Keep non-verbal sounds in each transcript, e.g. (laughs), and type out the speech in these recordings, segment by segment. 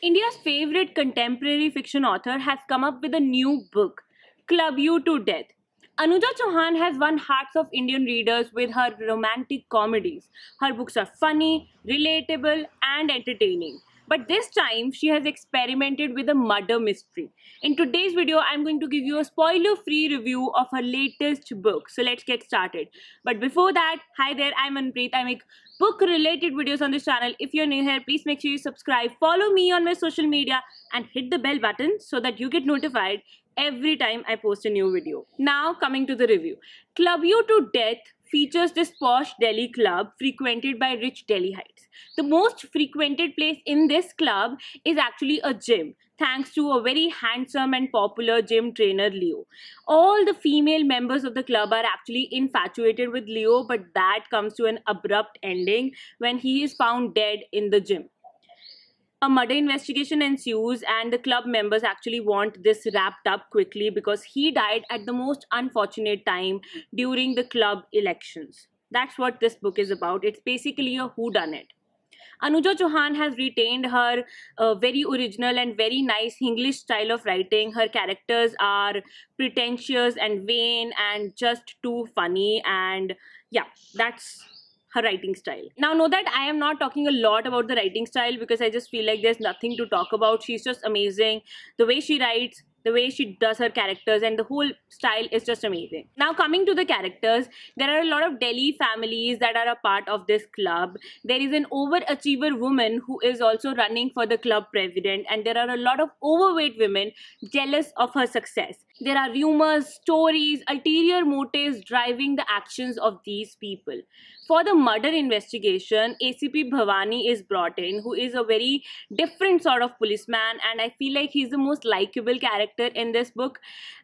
India's favorite contemporary fiction author has come up with a new book, Club You to Death. Anuja Chauhan has won hearts of Indian readers with her romantic comedies. Her books are funny, relatable, and entertaining. But this time she has experimented with a murder mystery. In today's video, I'm going to give you a spoiler-free review of her latest book. So let's get started. But before that, hi there, I'm Anpreet. I make book-related videos on this channel. If you're new here, please make sure you subscribe, follow me on my social media and hit the bell button so that you get notified every time I post a new video. Now coming to the review. Club You to Death features this posh Delhi club frequented by rich Delhiites. The most frequented place in this club is actually a gym, thanks to a very handsome and popular gym trainer Leo. All the female members of the club are actually infatuated with Leo, but that comes to an abrupt ending when he is found dead in the gym a murder investigation ensues and the club members actually want this wrapped up quickly because he died at the most unfortunate time during the club elections that's what this book is about it's basically a who done it Anuja Chauhan has retained her uh, very original and very nice English style of writing. Her characters are pretentious and vain and just too funny. And yeah, that's her writing style. Now, know that I am not talking a lot about the writing style because I just feel like there's nothing to talk about. She's just amazing. The way she writes, the way she does her characters and the whole style is just amazing. Now coming to the characters, there are a lot of Delhi families that are a part of this club. There is an overachiever woman who is also running for the club president and there are a lot of overweight women jealous of her success. There are rumors, stories, ulterior motives driving the actions of these people. For the murder investigation, ACP Bhavani is brought in, who is a very different sort of policeman, and I feel like he's the most likable character in this book.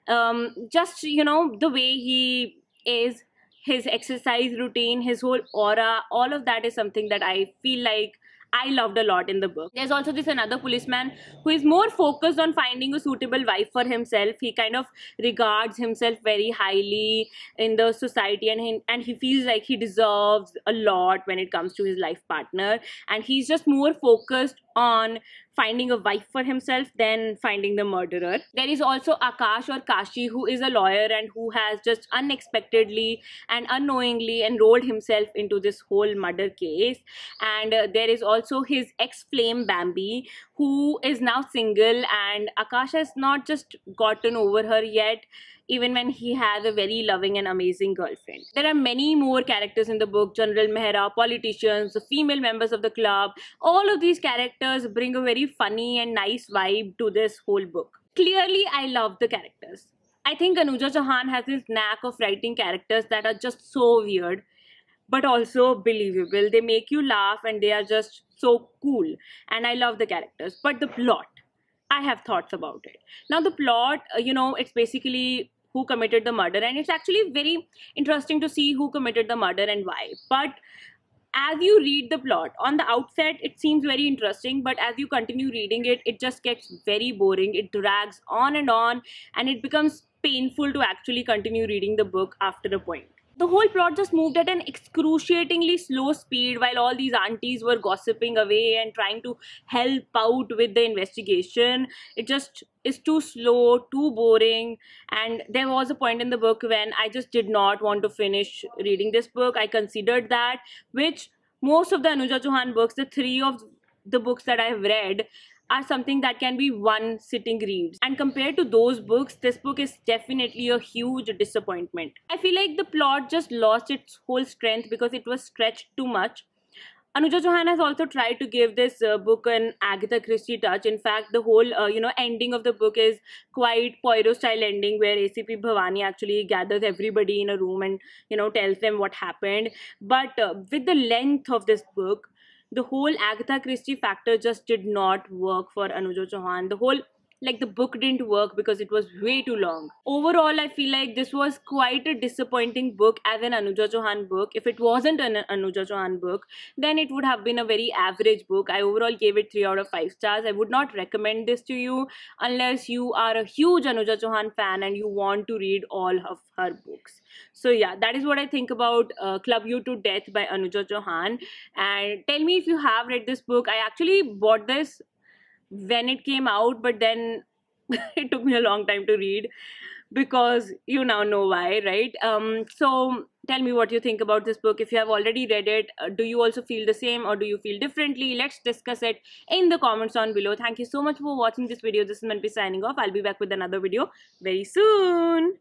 Um, just, you know, the way he is, his exercise routine, his whole aura, all of that is something that I feel like I loved a lot in the book. There's also this another policeman who is more focused on finding a suitable wife for himself. He kind of regards himself very highly in the society and he, and he feels like he deserves a lot when it comes to his life partner and he's just more focused on finding a wife for himself than finding the murderer. There is also Akash or Kashi who is a lawyer and who has just unexpectedly and unknowingly enrolled himself into this whole murder case. And uh, there is also his ex-flame Bambi who is now single and Akash has not just gotten over her yet even when he has a very loving and amazing girlfriend. There are many more characters in the book General Mehra, politicians, female members of the club. All of these characters bring a very funny and nice vibe to this whole book. Clearly, I love the characters. I think Anuja Jahan has this knack of writing characters that are just so weird but also believable. They make you laugh and they are just so cool. And I love the characters. But the plot, I have thoughts about it. Now, the plot, uh, you know, it's basically who committed the murder and it's actually very interesting to see who committed the murder and why but as you read the plot on the outset it seems very interesting but as you continue reading it it just gets very boring it drags on and on and it becomes painful to actually continue reading the book after a point the whole plot just moved at an excruciatingly slow speed while all these aunties were gossiping away and trying to help out with the investigation. It just is too slow, too boring. And there was a point in the book when I just did not want to finish reading this book. I considered that, which most of the Anuja Jahan books, the three of the books that I've read, are something that can be one sitting reads and compared to those books this book is definitely a huge disappointment i feel like the plot just lost its whole strength because it was stretched too much Anuja Johan has also tried to give this uh, book an Agatha Christie touch. In fact, the whole uh, you know ending of the book is quite Poirot style ending, where ACP Bhavani actually gathers everybody in a room and you know tells them what happened. But uh, with the length of this book, the whole Agatha Christie factor just did not work for Jo Chauhan. The whole like the book didn't work because it was way too long. Overall, I feel like this was quite a disappointing book as an Anuja Johan book. If it wasn't an Anuja Johan book, then it would have been a very average book. I overall gave it 3 out of 5 stars. I would not recommend this to you unless you are a huge Anuja Johan fan and you want to read all of her books. So yeah, that is what I think about uh, Club You to Death by Anuja Johan. And tell me if you have read this book. I actually bought this when it came out, but then (laughs) it took me a long time to read because you now know why, right? Um, so tell me what you think about this book. If you have already read it, uh, do you also feel the same or do you feel differently? Let's discuss it in the comments down below. Thank you so much for watching this video. This is Manpi signing off. I'll be back with another video very soon.